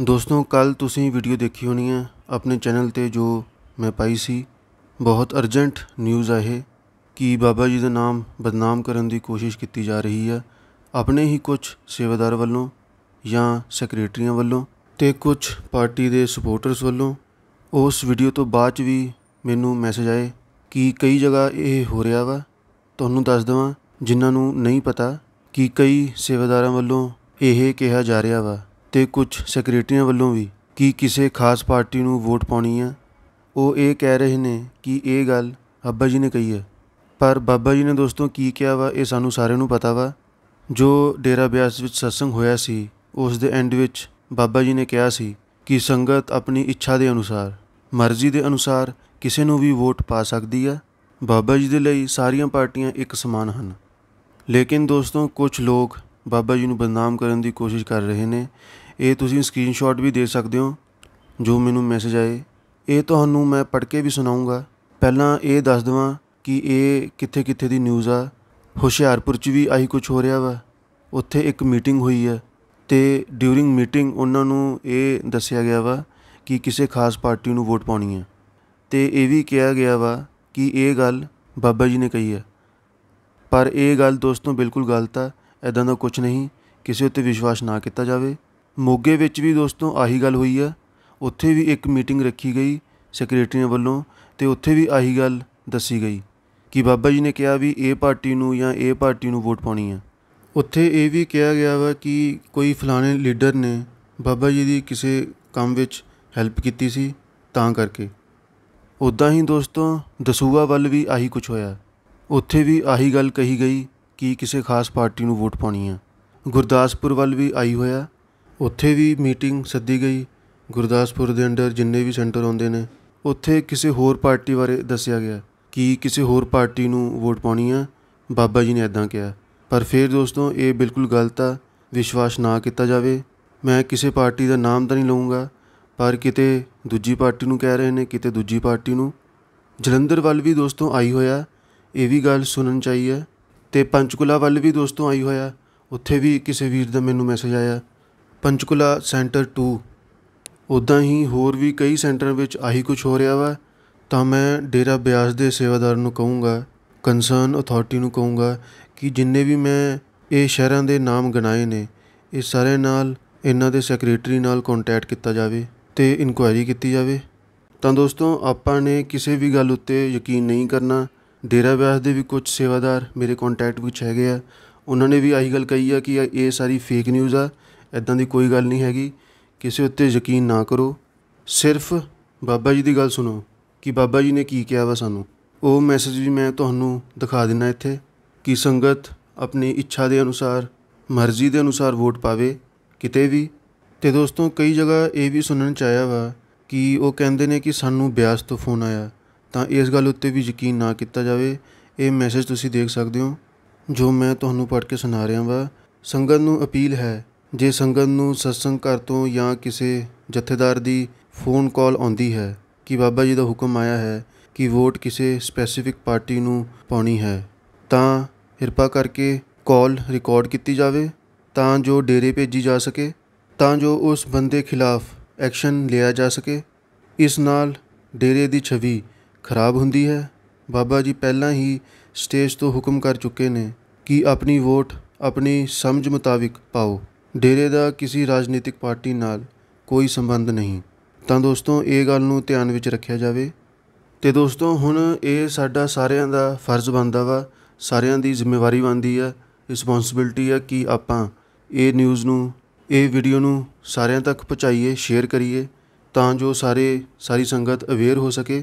ਦੋਸਤੋ ਕੱਲ ਤੁਸੀਂ ਵੀਡੀਓ ਦੇਖੀ ਹੋਣੀ ਹੈ ਆਪਣੇ ਚੈਨਲ ਤੇ ਜੋ ਮੈਂ ਪਾਈ ਸੀ ਬਹੁਤ ਅਰਜੈਂਟ ਨਿਊਜ਼ ਆ ਕਿ ਬਾਬਾ ਜੀ ਦਾ ਨਾਮ ਬਦਨਾਮ ਕਰਨ ਦੀ ਕੋਸ਼ਿਸ਼ ਕੀਤੀ ਜਾ ਰਹੀ ਹੈ ਆਪਣੇ ਹੀ ਕੁਝ ਸੇਵਾਦਾਰ ਵੱਲੋਂ ਜਾਂ ਸੈਕਟਰੀਆਂ ਵੱਲੋਂ ਤੇ ਕੁਝ ਪਾਰਟੀ ਦੇ ਸਪੋਰਟਰਸ ਵੱਲੋਂ ਉਸ ਵੀਡੀਓ ਤੋਂ ਬਾਅਦ ਵੀ ਮੈਨੂੰ ਮੈਸੇਜ ਆਏ ਕਿ ਕਈ ਜਗ੍ਹਾ ਇਹ ਹੋ ਰਿਹਾ ਵਾ ਤੁਹਾਨੂੰ ਦੱਸ ਦਵਾਂ ਜਿਨ੍ਹਾਂ ਨੂੰ ਨਹੀਂ ਪਤਾ ਕਿ ਕਈ ਸੇਵਾਦਾਰਾਂ ਵੱਲੋਂ ਇਹ ਕਿਹਾ ਜਾ ਰਿਹਾ ਵਾ ਤੇ ਕੁਝ ਸੈਕਟਰੀਆਂ ਵੱਲੋਂ ਵੀ ਕਿ ਕਿਸੇ ਖਾਸ ਪਾਰਟੀ ਨੂੰ ਵੋਟ ਪਾਉਣੀ ਹੈ ਉਹ ਇਹ ਕਹਿ ਰਹੇ ਨੇ ਕਿ ਇਹ ਗੱਲ ਅੱਬਾ ਜੀ ਨੇ ਕਹੀ ਹੈ ਪਰ ਬਾਬਾ ਜੀ ਨੇ ਦੋਸਤੋ ਕੀ ਕਿਹਾ ਵਾ ਇਹ ਸਾਨੂੰ ਸਾਰਿਆਂ ਨੂੰ ਪਤਾ ਵਾ ਜੋ ਡੇਰਾ ਬਿਆਸ ਵਿੱਚ ਸਤਸੰਗ ਹੋਇਆ ਸੀ ਉਸ ਦੇ ਐਂਡ ਵਿੱਚ ਬਾਬਾ ਜੀ ਨੇ ਕਿਹਾ ਸੀ ਕਿ ਸੰਗਤ ਆਪਣੀ ਇੱਛਾ ਦੇ ਅਨੁਸਾਰ ਮਰਜ਼ੀ ਦੇ ਅਨੁਸਾਰ ਕਿਸੇ ਨੂੰ ਵੀ ਵੋਟ ਪਾ ਸਕਦੀ ਹੈ ਬਾਬਾ ਜੀ ਦੇ ਲਈ ਸਾਰੀਆਂ ਪਾਰਟੀਆਂ ਇੱਕ ਸਮਾਨ ਹਨ ਲੇਕਿਨ ਦੋਸਤੋ ਕੁਝ ਲੋਕ ਬਾਬਾ ਜੀ ਨੂੰ ਬਦਨਾਮ ਕਰਨ ਦੀ ਕੋਸ਼ਿਸ਼ ਕਰ ਰਹੇ ਨੇ ਇਹ ਤੁਸੀਂ ਸਕਰੀਨਸ਼ਾਟ ਵੀ ਦੇ ਸਕਦੇ ਹੋ ਜੋ ਮੈਨੂੰ ਮੈਸੇਜ ਆਏ ਇਹ ਤੁਹਾਨੂੰ ਮੈਂ ਪੜ੍ਹ ਕੇ ਵੀ ਸੁਣਾਉਂਗਾ ਪਹਿਲਾਂ ਇਹ ਦੱਸ ਦਵਾਂ ਕਿ ਇਹ ਕਿੱਥੇ ਕਿੱਥੇ ਦੀ ਨਿਊਜ਼ ਆ ਹੁਸ਼ਿਆਰਪੁਰ 'ਚ ਵੀ ਆਹੀ ਕੁਝ ਹੋ ਰਿਹਾ ਵਾ ਉੱਥੇ ਇੱਕ ਮੀਟਿੰਗ ਹੋਈ ਹੈ ਤੇ ਡਿਊਰਿੰਗ ਮੀਟਿੰਗ ਉਹਨਾਂ ਨੂੰ ਇਹ ਦੱਸਿਆ ਗਿਆ ਵਾ ਕਿ ਕਿਸੇ ਖਾਸ ਪਾਰਟੀ ਨੂੰ ਵੋਟ ਪਾਉਣੀ ਹੈ ਤੇ ਇਹ ਵੀ ਕਿਹਾ ਗਿਆ ਵਾ ਕਿ ਇਹ ਗੱਲ ਬਾਬਾ ਜੀ ਨੇ ਕਹੀ ਹੈ ਪਰ ਇਹ ਗੱਲ ਦੋਸਤੋ ਬਿਲਕੁਲ ਗਲਤ ਆ ਐਦਾਂ ਦਾ ਕੁਝ ਨਹੀਂ ਕਿਸੇ ਉੱਤੇ ਵਿਸ਼ਵਾਸ ਨਾ ਕੀਤਾ ਜਾਵੇ ਮੋਗੇ ਵਿੱਚ ਵੀ ਦੋਸਤੋ ਆਹੀ ਗੱਲ ਹੋਈ ਆ ਉੱਥੇ ਵੀ ਇੱਕ ਮੀਟਿੰਗ ਰੱਖੀ ਗਈ ਸੈਕਟਰੀਆਂ ਵੱਲੋਂ ਤੇ ਉੱਥੇ ਵੀ ਆਹੀ ਗੱਲ ਦੱਸੀ ਗਈ ਕਿ ਬਾਬਾ ਜੀ ਨੇ ਕਿਹਾ ਵੀ ਇਹ ਪਾਰਟੀ ਨੂੰ ਜਾਂ ਇਹ ਪਾਰਟੀ ਨੂੰ ਵੋਟ ਪਾਉਣੀ ਆ ਉੱਥੇ ਇਹ ਵੀ ਕਿਹਾ ਗਿਆ ਵਾ ਕਿ ਕੋਈ ਫਲਾਣੇ ਲੀਡਰ ਨੇ ਬਾਬਾ ਜੀ ਦੀ ਕਿਸੇ ਕੰਮ ਵਿੱਚ ਹੈਲਪ ਕੀਤੀ ਸੀ ਤਾਂ ਕਰਕੇ ਉਦਾਂ ਹੀ ਦੋਸਤੋ ਦਸੂਆ ਵੱਲ ਵੀ ਆਹੀ ਕੁਝ ਹੋਇਆ ਉੱਥੇ ਵੀ ਆਹੀ ਗੱਲ ਕਹੀ ਗਈ ਕਿ ਕਿਸੇ ਖਾਸ ਪਾਰਟੀ ਨੂੰ ਵੋਟ ਪਾਉਣੀ ਆ ਗੁਰਦਾਸਪੁਰ ਵੱਲ ਵੀ ਆਈ ਹੋਇਆ ਉੱਥੇ ਵੀ ਮੀਟਿੰਗ ਸੱਦੀ ਗਈ ਗੁਰਦਾਸਪੁਰ ਦੇ ਅੰਡਰ ਜਿੰਨੇ ਵੀ ਸੈਂਟਰ ਆਉਂਦੇ ਨੇ ਉੱਥੇ ਕਿਸੇ ਹੋਰ ਪਾਰਟੀ ਬਾਰੇ ਦੱਸਿਆ ਗਿਆ ਕਿ ਕਿਸੇ ਹੋਰ ਪਾਰਟੀ ਨੂੰ ਵੋਟ ਪਾਉਣੀ ਆ ਬਾਬਾ ਜੀ ਨੇ ਐਦਾਂ ਕਿਹਾ ਪਰ ਫਿਰ ਦੋਸਤੋ ਇਹ ਬਿਲਕੁਲ ਗਲਤ ਆ ਵਿਸ਼ਵਾਸ ਨਾ ਕੀਤਾ ਜਾਵੇ ਮੈਂ ਕਿਸੇ ਪਾਰਟੀ ਦਾ ਨਾਮ ਤਾਂ ਨਹੀਂ ਲਵਾਂਗਾ ਪਰ ਕਿਤੇ ਦੂਜੀ ਪਾਰਟੀ ਨੂੰ ਕਹਿ ਰਹੇ ਨੇ ਕਿਤੇ ਦੂਜੀ ਪਾਰਟੀ ਨੂੰ ਜਲੰਧਰ ਵੱਲ ਵੀ ਦੋਸਤੋ ਆਈ ਹੋਇਆ ਇਹ ਵੀ ਗੱਲ ਸੁਣਨ ਚਾਹੀਏ ਤੇ ਪੰਚਕੁਲਾ ਵੱਲ ਵੀ ਦੋਸਤੋ ਆਈ ਹੋਇਆ ਉੱਥੇ ਵੀ ਕਿਸੇ ਵੀਰ ਦਾ ਮੈਨੂੰ ਮੈਸੇਜ ਆਇਆ ਪੰਚਕੁਲਾ ਸੈਂਟਰ 2 ਉਦਾਂ ਹੀ ਹੋਰ ਵੀ ਕਈ ਸੈਂਟਰਾਂ ਵਿੱਚ ਆਹੀ ਕੁਝ ਹੋ ਰਿਹਾ ਵਾ ਤਾਂ ਮੈਂ ਡੇਰਾ ਬਿਆਸ ਦੇ ਸੇਵਾਦਾਰ ਨੂੰ ਕਹੂੰਗਾ ਕੰਸਰਨ ਅਥਾਰਟੀ ਨੂੰ ਕਹੂੰਗਾ ਕਿ ਜਿੰਨੇ ਵੀ ਮੈਂ ਇਹ ਸ਼ਹਿਰਾਂ ਦੇ ਨਾਮ ਗਿਣਾਏ ਨੇ ਇਹ ਸਾਰੇ ਨਾਲ ਇਹਨਾਂ ਦੇ ਸੈਕਟਰੀ ਨਾਲ ਕੰਟੈਕਟ ਕੀਤਾ ਜਾਵੇ ਤੇ ਇਨਕੁਆਇਰੀ ਕੀਤੀ ਜਾਵੇ ਤਾਂ ਦੋਸਤੋ ਆਪਾਂ ਨੇ ਕਿਸੇ ਵੀ ਗੱਲ ਉੱਤੇ ਯਕੀਨ ਨਹੀਂ ਕਰਨਾ ਡੇਰਾ ਬਿਆਸ ਦੇ ਵੀ ਕੁਝ ਸੇਵਾਦਾਰ ਮੇਰੇ ਕੰਟੈਕਟ ਵਿੱਚ ਹੈਗੇ ਆ ਉਹਨਾਂ ਨੇ ਵੀ ਆਹੀ ਗੱਲ ਕਹੀ ਆ ਕਿ ਇਹ ਸਾਰੀ ਫੇਕ ਨਿਊਜ਼ ਆ ਇਦਾਂ ਦੀ ਕੋਈ ਗੱਲ ਨਹੀਂ ਹੈਗੀ ਕਿਸੇ ਉੱਤੇ ਯਕੀਨ ਨਾ ਕਰੋ ਸਿਰਫ ਬਾਬਾ ਜੀ ਦੀ ਗੱਲ ਸੁਣੋ ਕਿ ਬਾਬਾ ਜੀ ਨੇ ਕੀ ਕਿਹਾ ਵਾ ਸਾਨੂੰ ਉਹ ਮੈਸੇਜ ਵੀ ਮੈਂ ਤੁਹਾਨੂੰ ਦਿਖਾ ਦਿੰਨਾ ਇੱਥੇ ਕਿ ਸੰਗਤ ਆਪਣੀ ਇੱਛਾ ਦੇ ਅਨੁਸਾਰ ਮਰਜ਼ੀ ਦੇ ਅਨੁਸਾਰ ਵੋਟ ਪਾਵੇ ਕਿਤੇ ਵੀ ਤੇ ਦੋਸਤੋ ਕਈ ਜਗ੍ਹਾ ਇਹ ਵੀ ਸੁਣਨ ਚ ਆਇਆ ਵਾ ਕਿ ਉਹ ਕਹਿੰਦੇ ਨੇ ਕਿ ਸਾਨੂੰ ਬਿਆਸ ਤੋਂ ਫੋਨ ਆਇਆ ਤਾਂ ਇਸ ਗੱਲ ਉੱਤੇ ਵੀ ਯਕੀਨ ਨਾ ਕੀਤਾ ਜਾਵੇ ਇਹ ਮੈਸੇਜ ਤੁਸੀਂ ਦੇਖ ਸਕਦੇ ਹੋ ਜੋ ਮੈਂ ਤੁਹਾਨੂੰ ਪੜ੍ਹ ਕੇ ਸੁਣਾ ਰਿਹਾ ਵਾ ਸੰਗਤ ਨੂੰ ਅਪੀਲ ਹੈ ਜੇ ਸੰਗਤ ਨੂੰ ਸਤਸੰਗ ਘਰ ਤੋਂ ਜਾਂ ਕਿਸੇ ਜਥੇਦਾਰ ਦੀ ਫੋਨ ਕਾਲ ਆਉਂਦੀ ਹੈ ਕਿ ਬਾਬਾ ਜੀ ਦਾ ਹੁਕਮ ਆਇਆ ਹੈ ਕਿ ਵੋਟ ਕਿਸੇ ਸਪੈਸੀਫਿਕ ਪਾਰਟੀ ਨੂੰ ਪਾਉਣੀ ਹੈ ਤਾਂ ਕਿਰਪਾ ਕਰਕੇ ਕਾਲ ਰਿਕਾਰਡ ਕੀਤੀ ਜਾਵੇ ਤਾਂ ਜੋ ਡੇਰੇ ਭੇਜੀ ਜਾ ਸਕੇ ਤਾਂ ਜੋ ਉਸ ਬੰਦੇ ਖਿਲਾਫ ਐਕਸ਼ਨ ਲਿਆ ਜਾ ਸਕੇ ਇਸ ਨਾਲ ਡੇਰੇ ਦੀ ਛਵੀ ਖਰਾਬ ਹੁੰਦੀ ਹੈ ਬਾਬਾ ਜੀ ਪਹਿਲਾਂ ਹੀ ਸਟੇਜ ਤੋਂ ਹੁਕਮ ਕਰ ਚੁੱਕੇ ਨੇ ਕਿ ਆਪਣੀ ਵੋਟ ਆਪਣੀ ਸਮਝ ਮੁਤਾਬਿਕ ਪਾਓ ਡੇਰੇ ਦਾ ਕਿਸੇ ਰਾਜਨੀਤਿਕ ਪਾਰਟੀ ਨਾਲ ਕੋਈ ਸੰਬੰਧ ਨਹੀਂ ਤਾਂ ਦੋਸਤੋ ਇਹ ਗੱਲ ਨੂੰ ਧਿਆਨ ਵਿੱਚ ਰੱਖਿਆ ਜਾਵੇ ਤੇ ਦੋਸਤੋ ਹੁਣ ਇਹ ਸਾਡਾ ਸਾਰਿਆਂ ਦਾ ਫਰਜ਼ ਬਣਦਾ ਵਾ ਸਾਰਿਆਂ ਦੀ ਜ਼ਿੰਮੇਵਾਰੀ ਬਣਦੀ ਆ ਰਿਸਪੌਂਸਿਬਿਲਟੀ ਆ ਕਿ ਆਪਾਂ ਇਹ ਨਿਊਜ਼ ਨੂੰ ਇਹ ਵੀਡੀਓ ਨੂੰ ਸਾਰਿਆਂ ਤੱਕ ਪਹੁੰਚਾਈਏ ਸ਼ੇਅਰ ਕਰੀਏ ਤਾਂ ਜੋ ਸਾਰੇ ਸਾਰੀ ਸੰਗਤ ਅਵੇਅਰ ਹੋ ਸਕੇ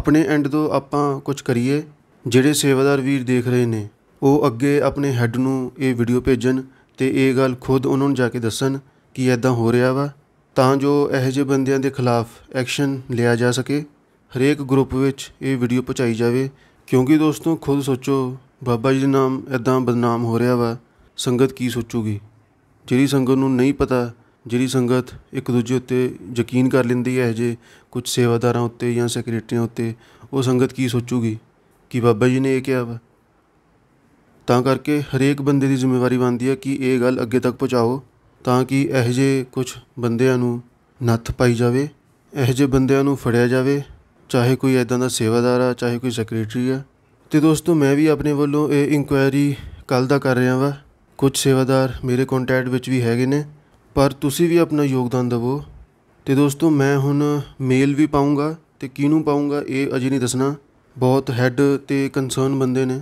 ਆਪਣੇ ਐਂਡ ਤੋਂ ਆਪਾਂ ਕੁਝ ਕਰੀਏ ਜਿਹੜੇ ਸੇਵਾਦਾਰ ਵੀਰ ਦੇਖ ਰਹੇ ਨੇ ਉਹ ਅੱਗੇ ਆਪਣੇ ਹੈੱਡ ਨੂੰ ਇਹ ਵੀਡੀਓ ਭੇਜਣ ਤੇ ਇਹ ਗੱਲ ਖੁਦ ਉਹਨਾਂ ਨੂੰ ਜਾ ਕੇ ਦੱਸਣ ਕਿ ਐਦਾਂ ਹੋ ਰਿਹਾ ਵਾ ਤਾਂ ਜੋ ਇਹੋ ਜਿਹੇ ਬੰਦਿਆਂ ਦੇ ਖਿਲਾਫ ਐਕਸ਼ਨ ਲਿਆ ਜਾ ਸਕੇ ਹਰੇਕ ਗਰੁੱਪ ਵਿੱਚ ਇਹ ਵੀਡੀਓ ਪਹੁੰਚਾਈ ਜਾਵੇ ਕਿਉਂਕਿ ਦੋਸਤੋ ਖੁਦ ਸੋਚੋ ਬਾਬਾ ਜੀ ਦਾ ਨਾਮ ਐਦਾਂ ਬਦਨਾਮ ਹੋ ਰਿਹਾ ਵਾ ਸੰਗਤ ਕੀ ਸੋਚੂਗੀ ਜਿਹੜੀ ਸੰਗਤ ਨੂੰ ਨਹੀਂ ਪਤਾ ਜਿਹੜੀ ਸੰਗਤ ਇੱਕ ਦੂਜੇ ਉੱਤੇ ਯਕੀਨ ਕਰ ਲੈਂਦੀ ਹੈ ਜੇ ਕੁਝ ਸੇਵਾਦਾਰਾਂ ਉੱਤੇ ਜਾਂ ਸੈਕਟਰੀਆਂ ਉੱਤੇ ਉਹ ਸੰਗਤ ਕੀ ਸੋਚੂਗੀ ਕਿ ਬਾਬਾ ਜੀ ਨੇ ਇਹ ਕਿਹਾ ਵਾ ਤਾਂ ਕਰਕੇ ਹਰੇਕ ਬੰਦੇ ਦੀ ਜ਼ਿੰਮੇਵਾਰੀ ਬਣਦੀ ਹੈ ਕਿ ਇਹ ਗੱਲ ਅੱਗੇ ਤੱਕ ਪਹੁੰਚਾਓ ਤਾਂ ਕਿ ਇਹੋ ਜਿਹੇ ਕੁਝ ਬੰਦਿਆਂ ਨੂੰ ਨੱਥ ਪਾਈ ਜਾਵੇ ਇਹੋ ਜਿਹੇ ਬੰਦਿਆਂ ਨੂੰ ਫੜਿਆ ਜਾਵੇ ਚਾਹੇ ਕੋਈ ਐਦਾਂ ਦਾ ਸੇਵਾਦਾਰ ਆ ਚਾਹੇ ਕੋਈ ਸੈਕਟਰੀ ਆ ਤੇ ਦੋਸਤੋ ਮੈਂ ਵੀ ਆਪਣੇ ਵੱਲੋਂ ਇਹ ਇਨਕੁਆਇਰੀ ਕੱਲ ਦਾ ਕਰ ਰਿਹਾ ਵਾ ਕੁਝ ਸੇਵਾਦਾਰ ਮੇਰੇ ਕੰਟੈਕਟ ਵਿੱਚ ਵੀ ਹੈਗੇ ਨੇ ਪਰ ਤੁਸੀਂ ਵੀ ਆਪਣਾ ਯੋਗਦਾਨ ਦਿਵੋ ਤੇ ਦੋਸਤੋ ਮੈਂ ਹੁਣ ਮੇਲ ਵੀ ਪਾਉਂਗਾ ਤੇ ਕਿਹਨੂੰ ਪਾਉਂਗਾ ਇਹ ਅਜੇ ਨਹੀਂ ਦੱਸਣਾ ਬਹੁਤ ਹੈੱਡ ਤੇ ਕਨਸਰਨ ਬੰਦੇ ਨੇ